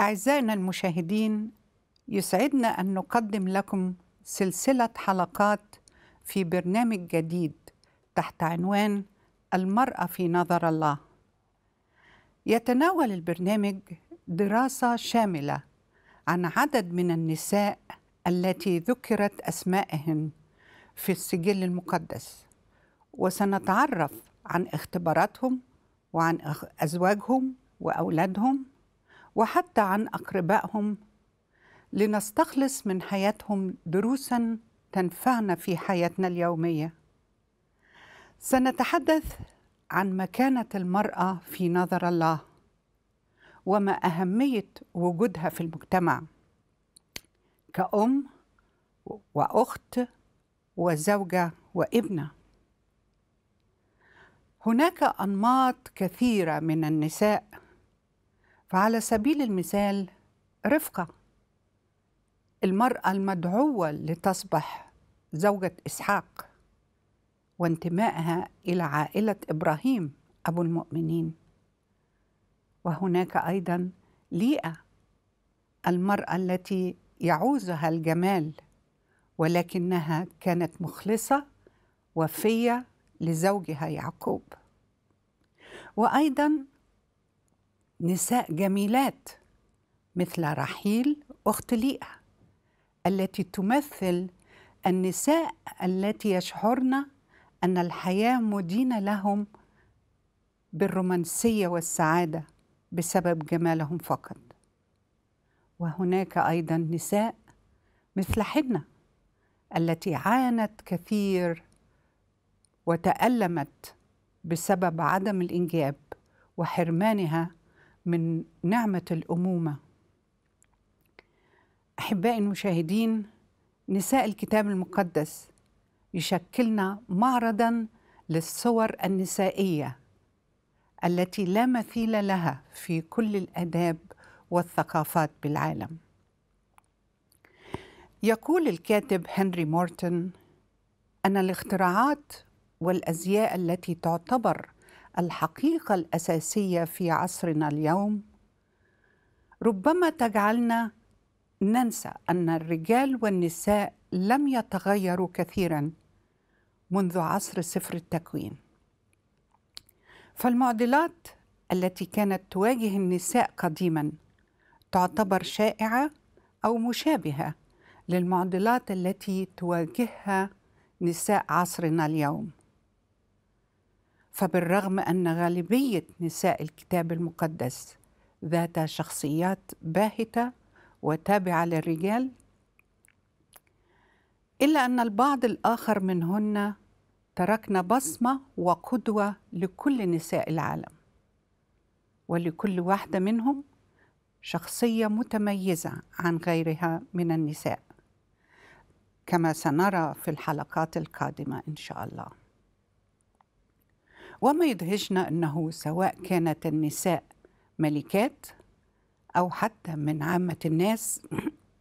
أعزائنا المشاهدين يسعدنا أن نقدم لكم سلسلة حلقات في برنامج جديد تحت عنوان المرأة في نظر الله. يتناول البرنامج دراسة شاملة عن عدد من النساء التي ذكرت أسمائهن في السجل المقدس وسنتعرف عن اختباراتهم وعن أزواجهم وأولادهم وحتى عن اقربائهم لنستخلص من حياتهم دروسا تنفعنا في حياتنا اليوميه سنتحدث عن مكانه المراه في نظر الله وما اهميه وجودها في المجتمع كأم وأخت وزوجة وابنة. هناك أنماط كثيرة من النساء فعلى سبيل المثال رفقة المرأة المدعوة لتصبح زوجة إسحاق وانتمائها إلى عائلة إبراهيم أبو المؤمنين وهناك أيضا ليئة المرأة التي يعوزها الجمال ولكنها كانت مخلصة وفية لزوجها يعقوب وأيضا نساء جميلات مثل رحيل أخت ليئة التي تمثل النساء التي يشعرن أن الحياة مدينة لهم بالرومانسية والسعادة بسبب جمالهم فقط وهناك أيضا نساء مثل حنة التي عانت كثير وتألمت بسبب عدم الإنجاب وحرمانها من نعمة الأمومة أحبائي المشاهدين نساء الكتاب المقدس يشكلن معرضا للصور النسائية التي لا مثيل لها في كل الآداب والثقافات بالعالم يقول الكاتب هنري مورتن أن الاختراعات والأزياء التي تعتبر الحقيقه الاساسيه في عصرنا اليوم ربما تجعلنا ننسى ان الرجال والنساء لم يتغيروا كثيرا منذ عصر سفر التكوين فالمعضلات التي كانت تواجه النساء قديما تعتبر شائعه او مشابهه للمعضلات التي تواجهها نساء عصرنا اليوم فبالرغم أن غالبية نساء الكتاب المقدس ذات شخصيات باهتة وتابعة للرجال إلا أن البعض الآخر منهن تركن بصمة وقدوة لكل نساء العالم ولكل واحدة منهم شخصية متميزة عن غيرها من النساء كما سنرى في الحلقات القادمة إن شاء الله وما يدهشنا أنه سواء كانت النساء ملكات أو حتى من عامة الناس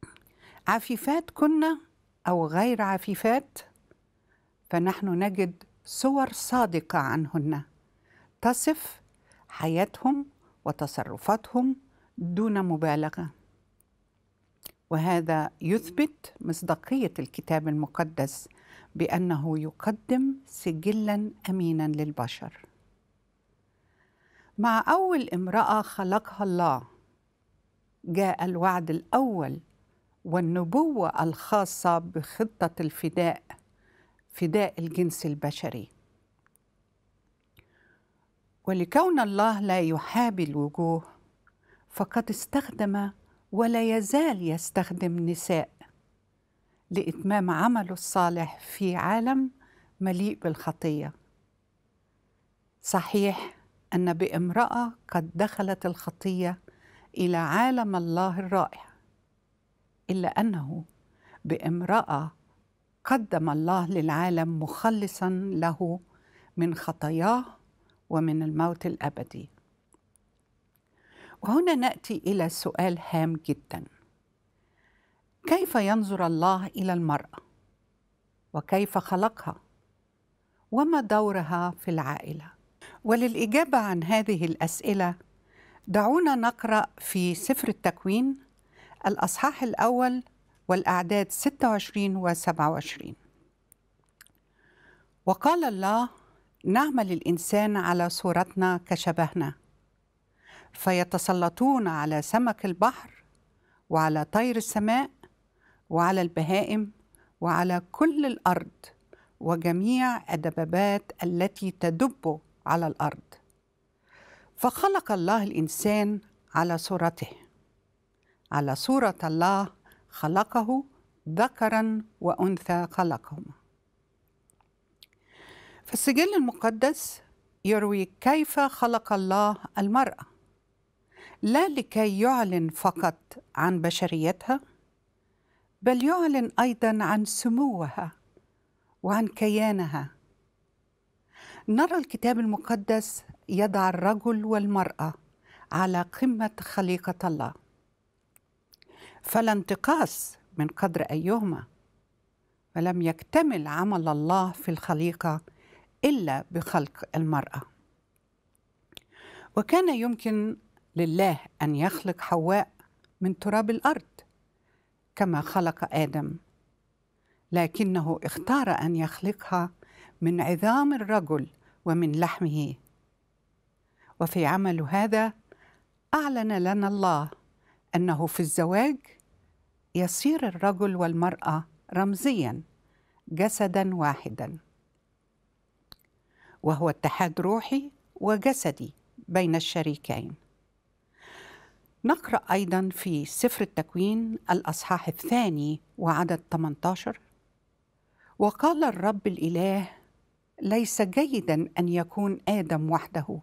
عفيفات كنا أو غير عفيفات فنحن نجد صور صادقة عنهن تصف حياتهم وتصرفاتهم دون مبالغة وهذا يثبت مصداقية الكتاب المقدس بانه يقدم سجلا امينا للبشر مع اول امراه خلقها الله جاء الوعد الاول والنبوه الخاصه بخطه الفداء فداء الجنس البشري ولكون الله لا يحابي الوجوه فقد استخدم ولا يزال يستخدم نساء لإتمام عمله الصالح في عالم مليء بالخطية صحيح أن بامرأة قد دخلت الخطية إلى عالم الله الرائع إلا أنه بامرأة قدم الله للعالم مخلصا له من خطاياه ومن الموت الابدي وهنا ناتي الى سؤال هام جدا كيف ينظر الله الى المراه وكيف خلقها وما دورها في العائله وللاجابه عن هذه الاسئله دعونا نقرا في سفر التكوين الاصحاح الاول والاعداد 26 و 27 وقال الله نعمل الانسان على صورتنا كشبهنا فيتسلطون على سمك البحر وعلى طير السماء وعلى البهائم وعلى كل الارض وجميع الدبابات التي تدب على الارض فخلق الله الانسان على صورته على صوره الله خلقه ذكرا وانثى خلقهما فالسجل المقدس يروي كيف خلق الله المراه لا لكي يعلن فقط عن بشريتها بل يعلن ايضا عن سموها وعن كيانها نرى الكتاب المقدس يضع الرجل والمراه على قمه خليقه الله فلا انتقاص من قدر ايهما ولم يكتمل عمل الله في الخليقه الا بخلق المراه وكان يمكن لله ان يخلق حواء من تراب الارض كما خلق ادم لكنه اختار ان يخلقها من عظام الرجل ومن لحمه وفي عمل هذا اعلن لنا الله انه في الزواج يصير الرجل والمراه رمزيا جسدا واحدا وهو اتحاد روحي وجسدي بين الشريكين نقرأ أيضا في سفر التكوين الأصحاح الثاني وعدد 18 وقال الرب الإله ليس جيدا أن يكون آدم وحده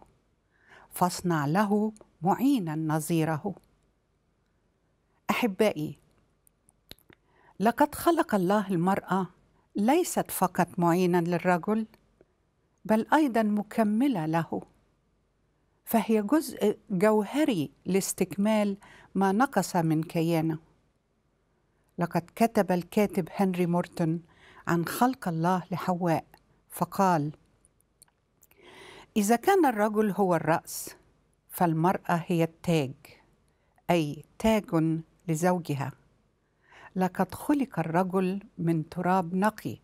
فاصنع له معينا نظيره أحبائي لقد خلق الله المرأة ليست فقط معينا للرجل بل أيضا مكملة له فهي جزء جوهري لاستكمال ما نقص من كيانه لقد كتب الكاتب هنري مورتون عن خلق الله لحواء فقال اذا كان الرجل هو الراس فالمراه هي التاج اي تاج لزوجها لقد خلق الرجل من تراب نقي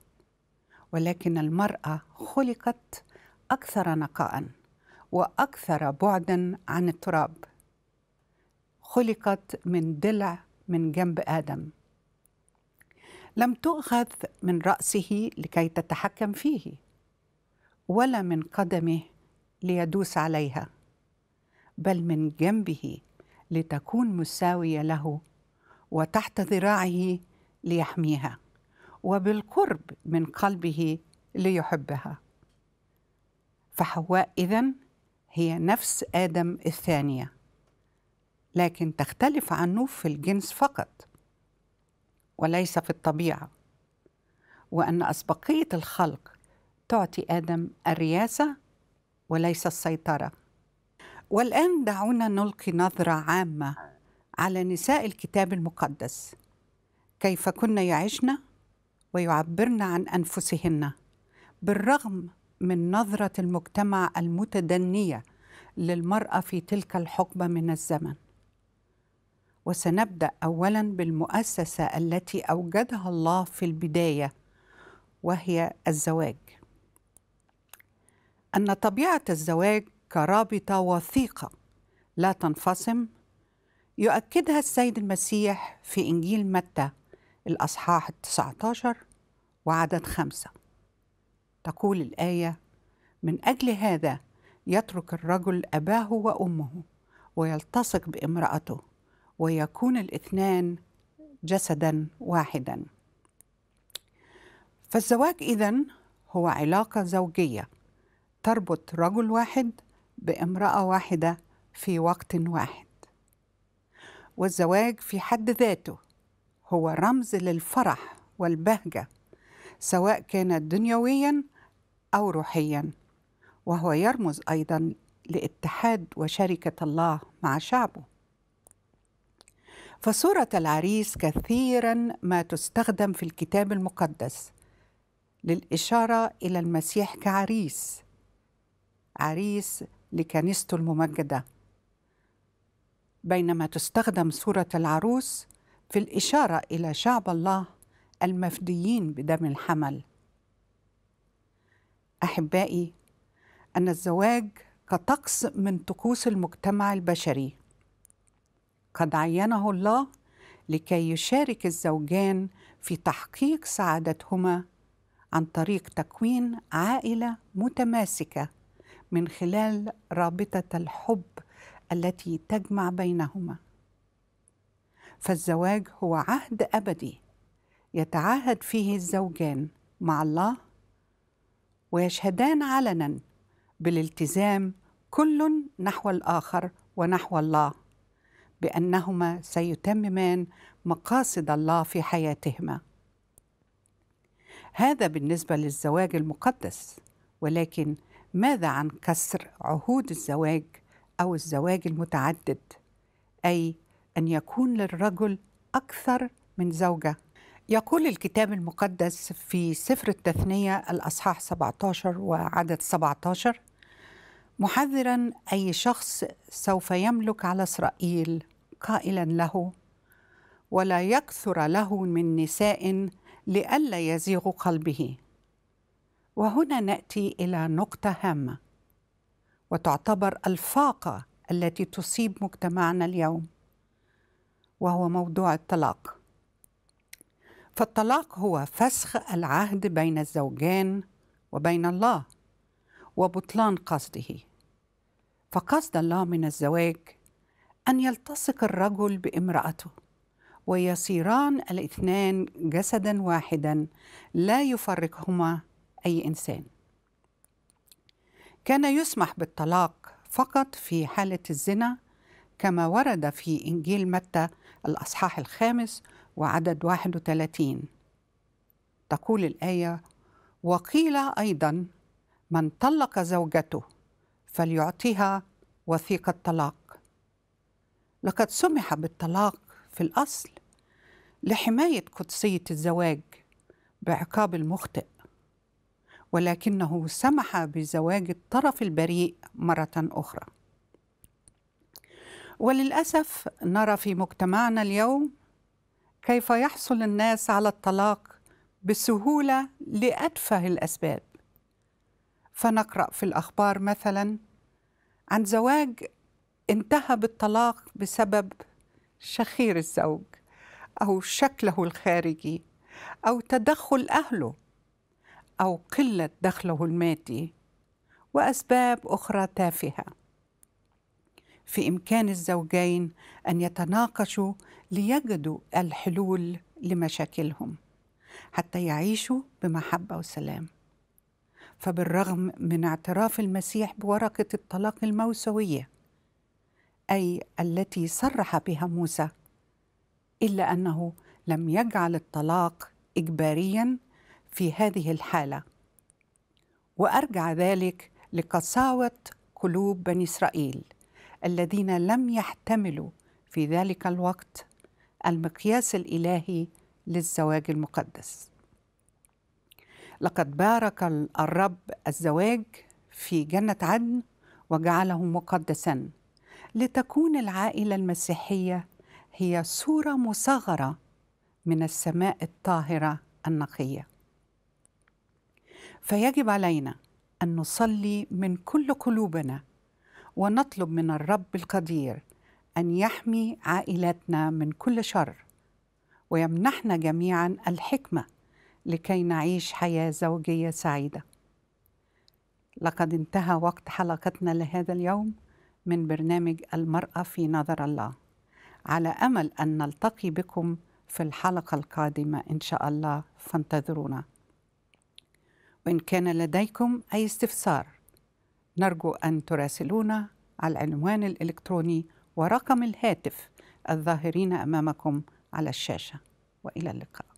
ولكن المراه خلقت اكثر نقاء واكثر بعدا عن التراب خلقت من ضلع من جنب ادم لم تؤخذ من راسه لكي تتحكم فيه ولا من قدمه ليدوس عليها بل من جنبه لتكون مساويه له وتحت ذراعه ليحميها وبالقرب من قلبه ليحبها فحواء اذن هي نفس آدم الثانية لكن تختلف عنه في الجنس فقط وليس في الطبيعة وأن أسبقية الخلق تعطي آدم الرياسة وليس السيطرة والآن دعونا نلقي نظرة عامة على نساء الكتاب المقدس كيف كن يعشن ويعبرن عن أنفسهن بالرغم من نظرة المجتمع المتدنية للمرأة في تلك الحقبة من الزمن وسنبدأ أولا بالمؤسسة التي أوجدها الله في البداية وهي الزواج أن طبيعة الزواج كرابطة وثيقة لا تنفصم يؤكدها السيد المسيح في إنجيل متى الأصحاح 19 وعدد خمسة تقول الايه من اجل هذا يترك الرجل اباه وامه ويلتصق بامراته ويكون الاثنان جسدا واحدا فالزواج اذا هو علاقه زوجيه تربط رجل واحد بامراه واحده في وقت واحد والزواج في حد ذاته هو رمز للفرح والبهجه سواء كانت دنيويا أو روحيا وهو يرمز أيضا لاتحاد وشركة الله مع شعبه فصورة العريس كثيرا ما تستخدم في الكتاب المقدس للإشارة إلى المسيح كعريس عريس لكنيسته الممجدة بينما تستخدم صورة العروس في الإشارة إلى شعب الله المفديين بدم الحمل احبائي ان الزواج كطقس من طقوس المجتمع البشري قد عينه الله لكي يشارك الزوجان في تحقيق سعادتهما عن طريق تكوين عائله متماسكه من خلال رابطه الحب التي تجمع بينهما فالزواج هو عهد ابدي يتعاهد فيه الزوجان مع الله ويشهدان علنا بالالتزام كل نحو الآخر ونحو الله بأنهما سيتممان مقاصد الله في حياتهما هذا بالنسبة للزواج المقدس ولكن ماذا عن كسر عهود الزواج أو الزواج المتعدد أي أن يكون للرجل أكثر من زوجة يقول الكتاب المقدس في سفر التثنية الأصحاح 17 وعدد 17 محذرا أي شخص سوف يملك على إسرائيل قائلا له ولا يكثر له من نساء لئلا يزيغ قلبه وهنا ناتي الى نقطه هامه وتعتبر الفاقه التي تصيب مجتمعنا اليوم وهو موضوع الطلاق فالطلاق هو فسخ العهد بين الزوجان وبين الله وبطلان قصده فقصد الله من الزواج ان يلتصق الرجل بامراته ويصيران الاثنان جسدا واحدا لا يفرقهما اي انسان كان يسمح بالطلاق فقط في حاله الزنا كما ورد في انجيل متى الاصحاح الخامس وعدد 31 تقول الآية وقيل أيضا من طلق زوجته فليعطيها وثيقة طلاق لقد سمح بالطلاق في الأصل لحماية قدسية الزواج بعقاب المخطئ ولكنه سمح بزواج الطرف البريء مرة أخرى وللأسف نرى في مجتمعنا اليوم كيف يحصل الناس على الطلاق بسهولة لأتفه الأسباب فنقرأ في الأخبار مثلا عن زواج انتهى بالطلاق بسبب شخير الزوج أو شكله الخارجي أو تدخل أهله أو قلة دخله المادي وأسباب أخرى تافهة في إمكان الزوجين أن يتناقشوا ليجدوا الحلول لمشاكلهم حتى يعيشوا بمحبة وسلام فبالرغم من اعتراف المسيح بورقة الطلاق الموسوية أي التي صرح بها موسى إلا أنه لم يجعل الطلاق إجباريا في هذه الحالة وأرجع ذلك لقساوة قلوب بني إسرائيل الذين لم يحتملوا في ذلك الوقت المقياس الالهي للزواج المقدس لقد بارك الرب الزواج في جنه عدن وجعله مقدسا لتكون العائله المسيحيه هي صوره مصغره من السماء الطاهره النقيه فيجب علينا ان نصلي من كل قلوبنا ونطلب من الرب القدير ان يحمي عائلاتنا من كل شر ويمنحنا جميعا الحكمه لكي نعيش حياه زوجيه سعيده لقد انتهى وقت حلقتنا لهذا اليوم من برنامج المراه في نظر الله على امل ان نلتقي بكم في الحلقه القادمه ان شاء الله فانتظرونا وان كان لديكم اي استفسار نرجو أن تراسلونا على العنوان الإلكتروني ورقم الهاتف الظاهرين أمامكم على الشاشة وإلى اللقاء